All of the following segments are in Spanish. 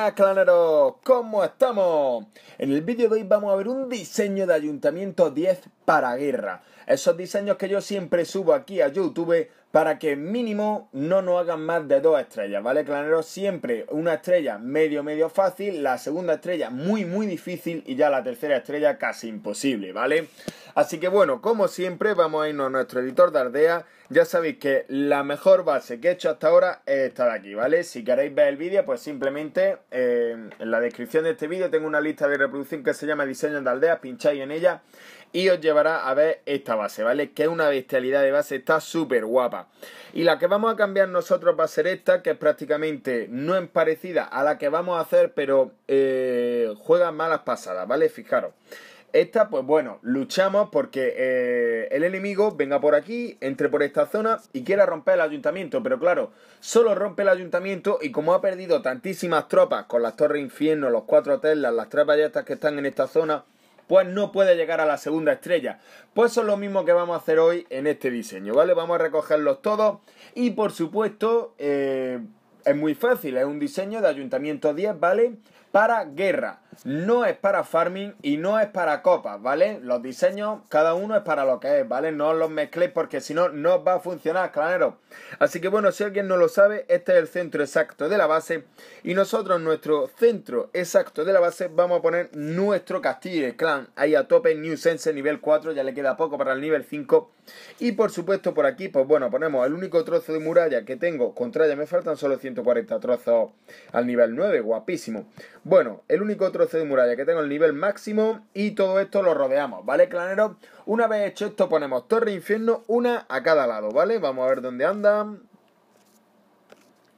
¡Hola, claneros, ¿cómo estamos? En el vídeo de hoy vamos a ver un diseño de ayuntamiento 10 para guerra esos diseños que yo siempre subo aquí a YouTube para que mínimo no nos hagan más de dos estrellas, ¿vale? Clanero, siempre una estrella medio medio fácil, la segunda estrella muy muy difícil y ya la tercera estrella casi imposible, ¿vale? Así que bueno, como siempre vamos a irnos a nuestro editor de aldea. ya sabéis que la mejor base que he hecho hasta ahora es esta de aquí, ¿vale? Si queréis ver el vídeo, pues simplemente eh, en la descripción de este vídeo tengo una lista de reproducción que se llama Diseños de aldea, pincháis en ella y os llevará a ver esta base, ¿vale? Que es una bestialidad de base, está súper guapa. Y la que vamos a cambiar nosotros va a ser esta, que es prácticamente no es parecida a la que vamos a hacer, pero eh, juega malas pasadas, ¿vale? Fijaros. Esta, pues bueno, luchamos porque eh, el enemigo venga por aquí, entre por esta zona y quiera romper el ayuntamiento. Pero claro, solo rompe el ayuntamiento y como ha perdido tantísimas tropas con las torres infierno, los cuatro telas, las tres ballestas que están en esta zona, pues no puede llegar a la segunda estrella. Pues eso es lo mismo que vamos a hacer hoy en este diseño, ¿vale? Vamos a recogerlos todos y por supuesto eh, es muy fácil, es un diseño de ayuntamiento 10, ¿vale? para guerra, no es para farming y no es para copas, ¿vale? Los diseños, cada uno es para lo que es, ¿vale? No los mezcléis porque si no, no va a funcionar, claro. Así que bueno, si alguien no lo sabe, este es el centro exacto de la base y nosotros nuestro centro exacto de la base vamos a poner nuestro castillo clan ahí a tope, New Sense nivel 4, ya le queda poco para el nivel 5. Y por supuesto por aquí, pues bueno, ponemos el único trozo de muralla que tengo, contra ella me faltan solo 140 trozos al nivel 9, guapísimo. Bueno, el único trozo de muralla que tengo el nivel máximo y todo esto lo rodeamos, ¿vale, clanero? Una vez hecho esto ponemos torre e infierno, una a cada lado, ¿vale? Vamos a ver dónde andan.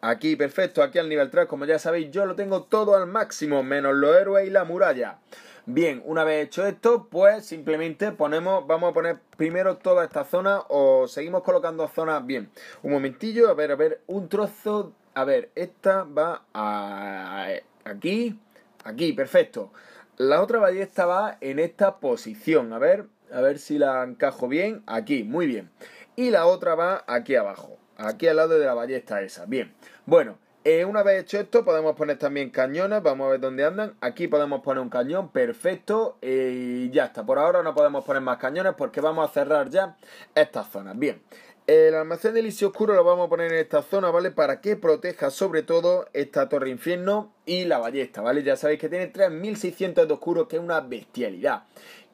Aquí, perfecto, aquí al nivel 3, como ya sabéis, yo lo tengo todo al máximo, menos los héroes y la muralla. Bien, una vez hecho esto, pues simplemente ponemos, vamos a poner primero toda esta zona o seguimos colocando zonas. Bien, un momentillo, a ver, a ver, un trozo, a ver, esta va a aquí, aquí, perfecto. La otra ballesta va en esta posición, a ver, a ver si la encajo bien, aquí, muy bien. Y la otra va aquí abajo, aquí al lado de la ballesta esa, bien. Bueno, eh, una vez hecho esto, podemos poner también cañones. Vamos a ver dónde andan. Aquí podemos poner un cañón, perfecto. Eh, y ya está. Por ahora no podemos poner más cañones porque vamos a cerrar ya estas zonas. Bien. El almacén del oscuro lo vamos a poner en esta zona, ¿vale? Para que proteja sobre todo esta torre infierno y la ballesta, ¿vale? Ya sabéis que tiene 3600 de oscuro, que es una bestialidad.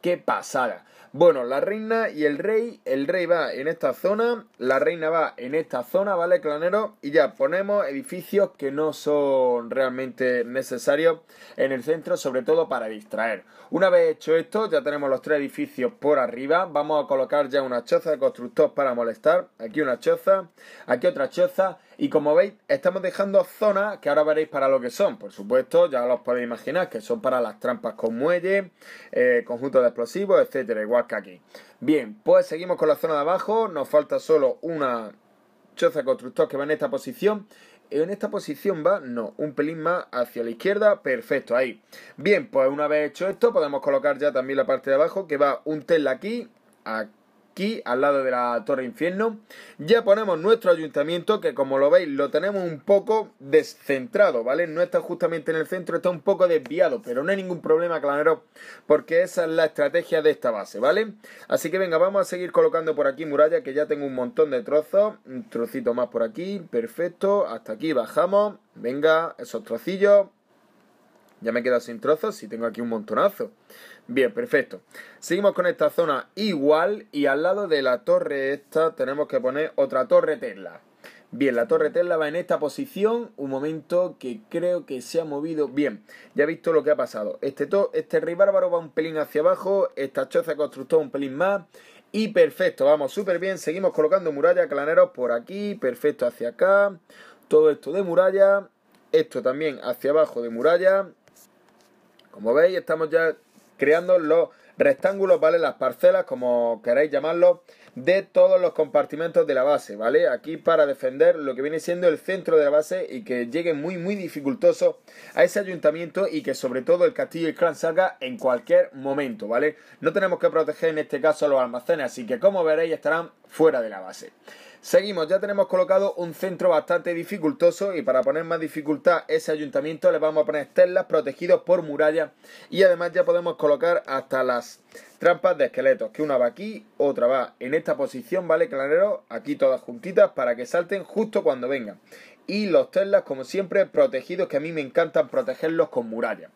¡Qué pasada! Bueno, la reina y el rey, el rey va en esta zona, la reina va en esta zona, ¿vale, clanero? Y ya ponemos edificios que no son realmente necesarios en el centro, sobre todo para distraer. Una vez hecho esto, ya tenemos los tres edificios por arriba, vamos a colocar ya una choza de constructor para molestar, aquí una choza, aquí otra choza, y como veis, estamos dejando zonas que ahora veréis para lo que son. Por supuesto, ya los podéis imaginar que son para las trampas con muelle, eh, conjuntos de explosivos, etcétera, igual que aquí. Bien, pues seguimos con la zona de abajo. Nos falta solo una choza constructor que va en esta posición. En esta posición va, no, un pelín más hacia la izquierda, perfecto, ahí. Bien, pues una vez hecho esto, podemos colocar ya también la parte de abajo, que va un tel aquí, aquí aquí, al lado de la Torre Infierno. Ya ponemos nuestro ayuntamiento, que como lo veis, lo tenemos un poco descentrado, ¿vale? No está justamente en el centro, está un poco desviado, pero no hay ningún problema, claro, porque esa es la estrategia de esta base, ¿vale? Así que venga, vamos a seguir colocando por aquí muralla, que ya tengo un montón de trozos. Un trocito más por aquí, perfecto. Hasta aquí bajamos. Venga, esos trocillos. Ya me he quedado sin trozos y tengo aquí un montonazo. Bien, perfecto. Seguimos con esta zona igual y al lado de la torre esta tenemos que poner otra torre Tesla. Bien, la torre Tesla va en esta posición, un momento que creo que se ha movido bien. Ya he visto lo que ha pasado. Este, to este rey bárbaro va un pelín hacia abajo, esta choza constructora un pelín más, y perfecto, vamos súper bien. Seguimos colocando murallas, claneros por aquí. Perfecto, hacia acá. Todo esto de muralla. Esto también hacia abajo de muralla. Como veis, estamos ya creando los rectángulos, ¿vale? Las parcelas, como queráis llamarlo, de todos los compartimentos de la base, ¿vale? Aquí para defender lo que viene siendo el centro de la base y que llegue muy, muy dificultoso a ese ayuntamiento y que sobre todo el castillo y el clan salga en cualquier momento, ¿vale? No tenemos que proteger en este caso los almacenes, así que como veréis estarán fuera de la base. Seguimos, ya tenemos colocado un centro bastante dificultoso y para poner más dificultad ese ayuntamiento le vamos a poner telas protegidos por murallas y además ya podemos colocar hasta las trampas de esqueletos, que una va aquí, otra va en esta posición, ¿vale? Clarero, aquí todas juntitas para que salten justo cuando vengan. Y los telas, como siempre, protegidos, que a mí me encantan protegerlos con murallas.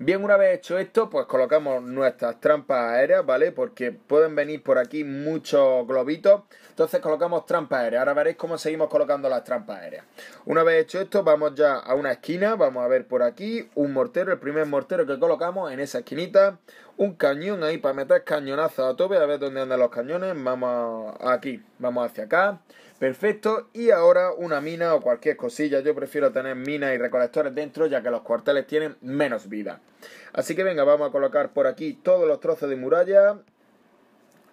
Bien, una vez hecho esto, pues colocamos nuestras trampas aéreas, ¿vale? Porque pueden venir por aquí muchos globitos. Entonces colocamos trampas aéreas. Ahora veréis cómo seguimos colocando las trampas aéreas. Una vez hecho esto, vamos ya a una esquina. Vamos a ver por aquí un mortero, el primer mortero que colocamos en esa esquinita un cañón ahí para meter cañonazos a tope, a ver dónde andan los cañones, vamos aquí, vamos hacia acá, perfecto, y ahora una mina o cualquier cosilla, yo prefiero tener minas y recolectores dentro ya que los cuarteles tienen menos vida. Así que venga, vamos a colocar por aquí todos los trozos de muralla,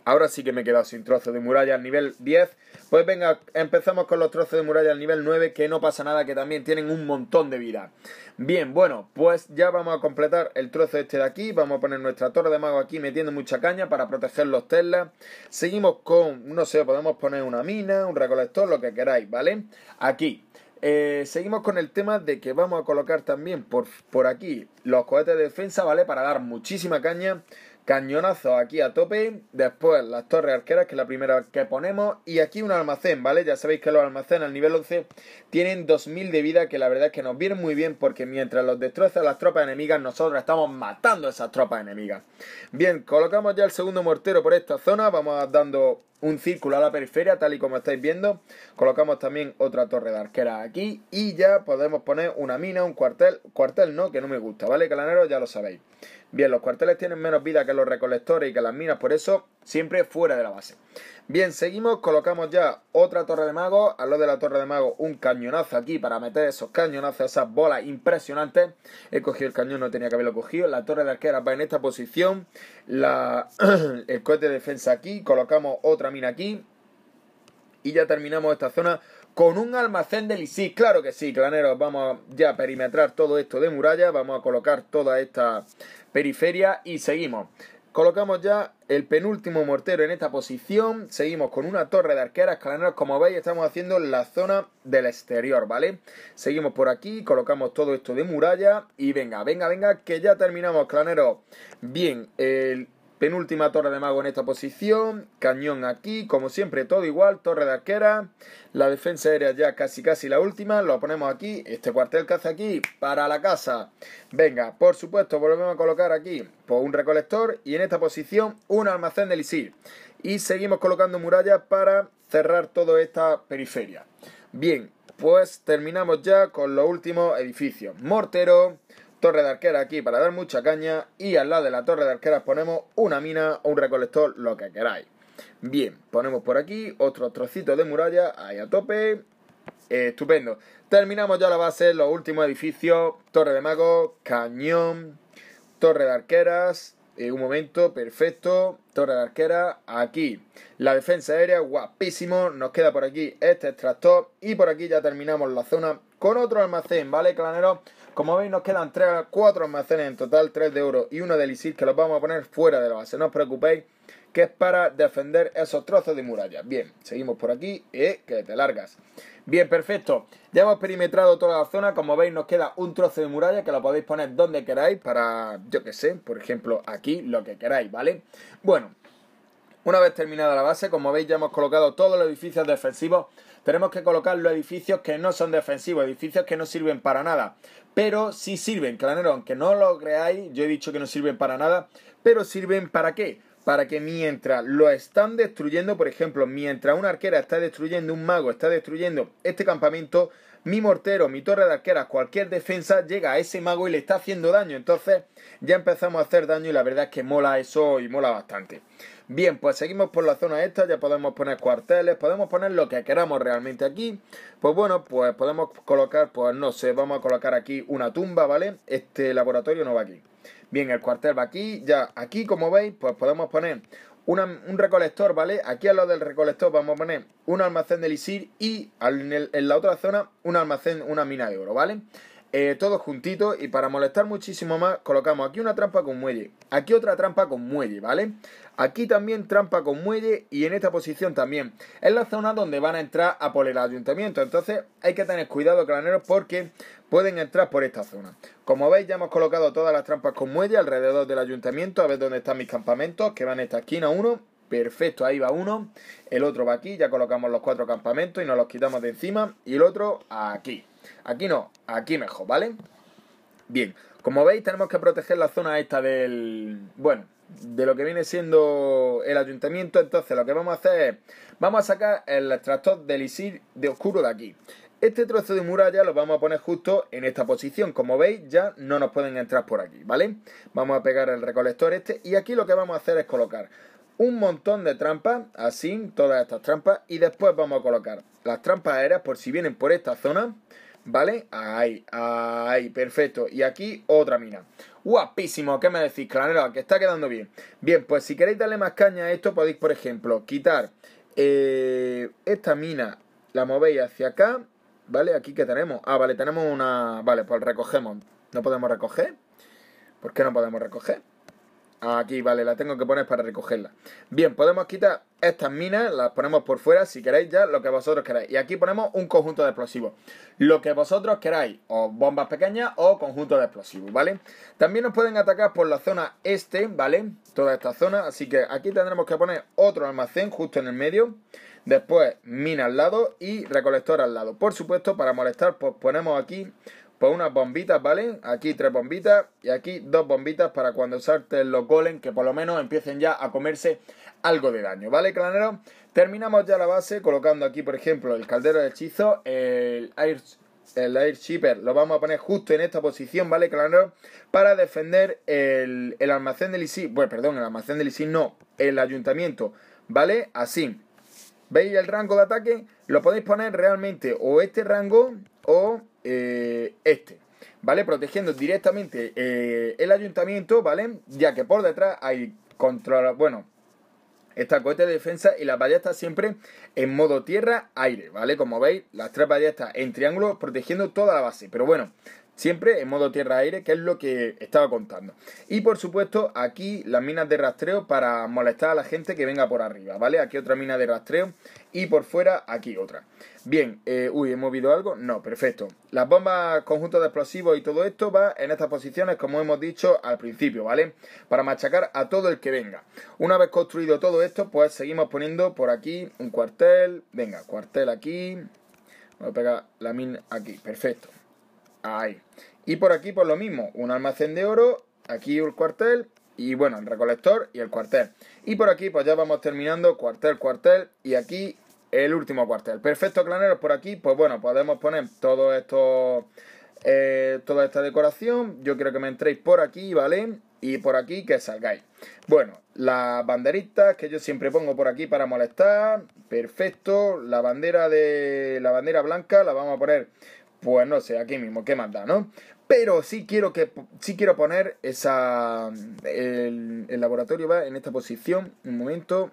Ahora sí que me he quedado sin trozo de muralla al nivel 10. Pues venga, empezamos con los trozos de muralla al nivel 9, que no pasa nada, que también tienen un montón de vida. Bien, bueno, pues ya vamos a completar el trozo este de aquí. Vamos a poner nuestra torre de mago aquí metiendo mucha caña para proteger los telas. Seguimos con, no sé, podemos poner una mina, un recolector, lo que queráis, ¿vale? Aquí, eh, seguimos con el tema de que vamos a colocar también por aquí los cohetes de defensa, ¿vale? Para dar muchísima caña. Cañonazo aquí a tope. Después las torres arqueras, que es la primera que ponemos. Y aquí un almacén, ¿vale? Ya sabéis que los almacenes al nivel 11 tienen 2000 de vida, que la verdad es que nos viene muy bien porque mientras los destroza las tropas enemigas, nosotros estamos matando esas tropas enemigas. Bien, colocamos ya el segundo mortero por esta zona. Vamos dando un círculo a la periferia, tal y como estáis viendo. Colocamos también otra torre de arquera aquí y ya podemos poner una mina, un cuartel. Cuartel no, que no me gusta, ¿vale? calanero ya lo sabéis. Bien, los cuarteles tienen menos vida que los recolectores y que las minas, por eso Siempre fuera de la base. Bien, seguimos, colocamos ya otra torre de mago, al lo de la torre de mago un cañonazo aquí para meter esos cañonazos, esas bolas impresionantes. He cogido el cañón, no tenía que haberlo cogido. La torre de arquera va en esta posición, el cohete de defensa aquí, colocamos otra mina aquí y ya terminamos esta zona con un almacén de lisí. Claro que sí, claneros, vamos ya a perimetrar todo esto de muralla, vamos a colocar toda esta periferia y seguimos. Colocamos ya el penúltimo mortero en esta posición. Seguimos con una torre de arqueras claneros, Como veis, estamos haciendo la zona del exterior, ¿vale? Seguimos por aquí, colocamos todo esto de muralla. Y venga, venga, venga, que ya terminamos, claneros. Bien, el Penúltima torre de mago en esta posición. Cañón aquí, como siempre, todo igual. Torre de arquera. La defensa aérea ya casi casi la última. Lo ponemos aquí. Este cuartel que hace aquí, para la casa. Venga, por supuesto, volvemos a colocar aquí pues, un recolector. Y en esta posición, un almacén de lisir. Y seguimos colocando murallas para cerrar toda esta periferia. Bien, pues terminamos ya con los últimos edificios. Mortero torre de arquera aquí para dar mucha caña y al lado de la torre de arqueras ponemos una mina o un recolector, lo que queráis. Bien, ponemos por aquí otros trocitos de muralla, ahí a tope. estupendo. Terminamos ya la base, los últimos edificios, torre de magos, cañón, torre de arqueras, eh, un momento, perfecto, torre de arquera, aquí. La defensa aérea, guapísimo, nos queda por aquí este extractor y por aquí ya terminamos la zona con otro almacén, ¿vale, claneros? Como veis nos quedan 3, cuatro almacenes en total, 3 de oro y uno de lisir que los vamos a poner fuera de la base, no os preocupéis que es para defender esos trozos de muralla. Bien, seguimos por aquí, y eh, que te largas. Bien, perfecto. Ya hemos perimetrado toda la zona. Como veis, nos queda un trozo de muralla que lo podéis poner donde queráis para, yo que sé, por ejemplo, aquí, lo que queráis, ¿vale? Bueno, una vez terminada la base, como veis, ya hemos colocado todos los edificios defensivos tenemos que colocar los edificios que no son defensivos, edificios que no sirven para nada. Pero sí sirven, Clanero, aunque no lo creáis, yo he dicho que no sirven para nada, pero sirven para qué? Para que mientras lo están destruyendo, por ejemplo, mientras una arquera está destruyendo, un mago está destruyendo este campamento, mi mortero, mi torre de arqueras, cualquier defensa llega a ese mago y le está haciendo daño. Entonces ya empezamos a hacer daño y la verdad es que mola eso y mola bastante. Bien, pues seguimos por la zona esta, ya podemos poner cuarteles, podemos poner lo que queramos realmente aquí. Pues bueno, pues podemos colocar, pues no sé, vamos a colocar aquí una tumba, ¿vale? Este laboratorio no va aquí. Bien, el cuartel va aquí, ya aquí como veis, pues podemos poner un recolector, ¿vale? Aquí a lo del recolector vamos a poner un almacén de lisir y en, la otra zona un almacén, una mina de oro, ¿vale? vale eh, todos juntitos y para molestar muchísimo más colocamos aquí una trampa con muelle, aquí otra trampa con muelle, ¿vale? Aquí también trampa con muelle y en esta posición también. Es la zona donde van a entrar a por el ayuntamiento, entonces hay que tener cuidado graneros porque pueden entrar por esta zona. Como veis ya hemos colocado todas las trampas con muelle alrededor del ayuntamiento, a ver dónde están mis campamentos, que van en esta esquina uno, perfecto, ahí va uno, el otro va aquí, ya colocamos los cuatro campamentos y nos los quitamos de encima y el otro aquí. Aquí no, aquí mejor, ¿vale? Bien, como veis tenemos que proteger la zona esta del... Bueno, de lo que viene siendo el ayuntamiento. Entonces lo que vamos a hacer es, vamos a sacar el extractor del ISIR de oscuro de aquí. Este trozo de muralla lo vamos a poner justo en esta posición. Como veis, ya no nos pueden entrar por aquí, ¿vale? Vamos a pegar el recolector este y aquí lo que vamos a hacer es colocar un montón de trampas, así, todas estas trampas, y después vamos a colocar las trampas aéreas por si vienen por esta zona. ¿Vale? Ahí, ahí, perfecto. Y aquí otra mina. Guapísimo, ¿qué me decís, clara Que está quedando bien. Bien, pues si queréis darle más caña a esto, podéis, por ejemplo, quitar eh, esta mina, la movéis hacia acá, ¿vale? Aquí que tenemos. Ah, vale, tenemos una... Vale, pues recogemos. ¿No podemos recoger? ¿Por qué no podemos recoger? Aquí, vale, la tengo que poner para recogerla. Bien, podemos quitar estas minas, las ponemos por fuera, si queréis ya, lo que vosotros queráis. Y aquí ponemos un conjunto de explosivos. Lo que vosotros queráis, o bombas pequeñas o conjunto de explosivos, ¿vale? También nos pueden atacar por la zona este, ¿vale? Toda esta zona, así que aquí tendremos que poner otro almacén justo en el medio. Después, mina al lado y recolector al lado. Por supuesto, para molestar, pues ponemos aquí pues unas bombitas, ¿vale? Aquí tres bombitas y aquí dos bombitas para cuando salten los colen que por lo menos empiecen ya a comerse algo de daño, ¿vale, clanero? Terminamos ya la base colocando aquí, por ejemplo, el caldero de hechizo, el air, el air shipper lo vamos a poner justo en esta posición, ¿vale, clanero? Para defender el, el almacén del ISIS, bueno, perdón, el almacén del ISIS no, el ayuntamiento, ¿vale? Así. ¿Veis el rango de ataque? Lo podéis poner realmente o este rango o eh, este. ¿Vale? Protegiendo directamente eh, el ayuntamiento, ¿vale? Ya que por detrás hay control. Bueno, esta cohete de defensa y las está siempre en modo tierra-aire, ¿vale? Como veis, las tres ballestas en triángulo protegiendo toda la base. Pero bueno, Siempre en modo tierra-aire, que es lo que estaba contando. Y por supuesto, aquí las minas de rastreo para molestar a la gente que venga por arriba, ¿vale? Aquí otra mina de rastreo y por fuera aquí otra. Bien, eh, uy, ¿he movido algo? No, perfecto. Las bombas, conjuntos de explosivos y todo esto va en estas posiciones, como hemos dicho al principio, ¿vale? Para machacar a todo el que venga. Una vez construido todo esto, pues seguimos poniendo por aquí un cuartel. Venga, cuartel aquí. Voy a pegar la mina aquí, perfecto. Ahí. Y por aquí, por lo mismo, un almacén de oro, aquí un cuartel, y bueno, el recolector y el cuartel. Y por aquí, pues ya vamos terminando, cuartel, cuartel, y aquí el último cuartel. Perfecto, claneros, por aquí, pues bueno, podemos poner todo esto, eh, toda esta decoración. Yo quiero que me entréis por aquí, ¿vale? Y por aquí que salgáis. Bueno, las banderitas que yo siempre pongo por aquí para molestar. Perfecto. La bandera de. La bandera blanca la vamos a poner pues no sé, aquí mismo, ¿qué más no? Pero sí quiero, que, sí quiero poner esa, el, el laboratorio va en esta posición, un momento,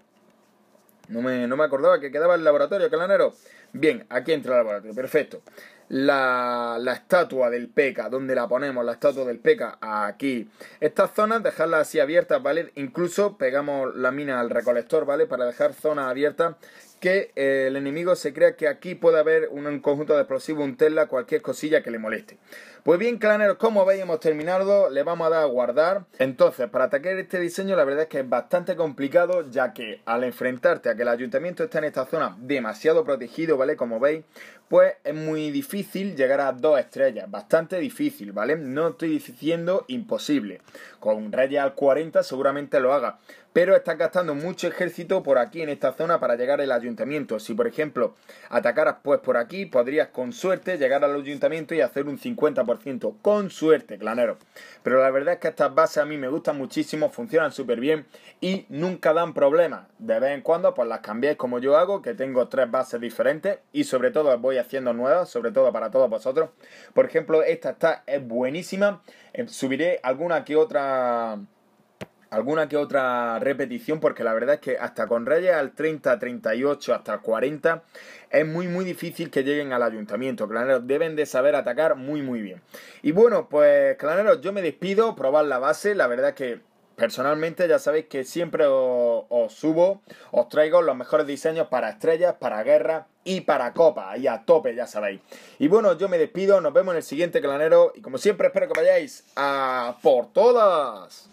no me, no me acordaba que quedaba el laboratorio, calanero. Bien, aquí entra el laboratorio, perfecto la, la, estatua del peca, donde la ponemos, la estatua del peca, aquí. Estas zonas, dejarlas así abiertas, ¿vale? Incluso pegamos la mina al recolector, ¿vale? Para dejar zonas abiertas que eh, el enemigo se crea que aquí puede haber un, conjunto de explosivos, un Tesla, cualquier cosilla que le moleste. Pues bien, claneros, como veis, hemos terminado, le vamos a dar a guardar. Entonces, para atacar este diseño, la verdad es que es bastante complicado, ya que al enfrentarte a que el ayuntamiento está en esta zona demasiado protegido, ¿vale? Como veis, pues es muy difícil llegar a dos estrellas, bastante difícil, ¿vale? No estoy diciendo imposible. Con Reyes al 40 seguramente lo haga, pero estás gastando mucho ejército por aquí en esta zona para llegar al ayuntamiento. Si por ejemplo atacaras pues por aquí, podrías con suerte llegar al ayuntamiento y hacer un 50%. Con suerte, clanero. Pero la verdad es que estas bases a mí me gustan muchísimo, funcionan súper bien y nunca dan problemas. De vez en cuando pues las cambiáis como yo hago, que tengo tres bases diferentes y sobre todo voy haciendo nuevas, sobre todo para todos vosotros. Por ejemplo, esta está buenísima. Eh, subiré alguna que otra alguna que otra repetición, porque la verdad es que hasta con reyes al 30, 38, hasta 40, es muy muy difícil que lleguen al ayuntamiento. Claneros deben de saber atacar muy muy bien. Y bueno, pues claneros, yo me despido, probar la base, la verdad es que Personalmente ya sabéis que siempre os, subo, os traigo los mejores diseños para estrellas, para guerra y para copas Y a tope, ya sabéis. Y bueno, yo me despido, nos vemos en el siguiente clanero. Y como siempre, espero que vayáis a por todas.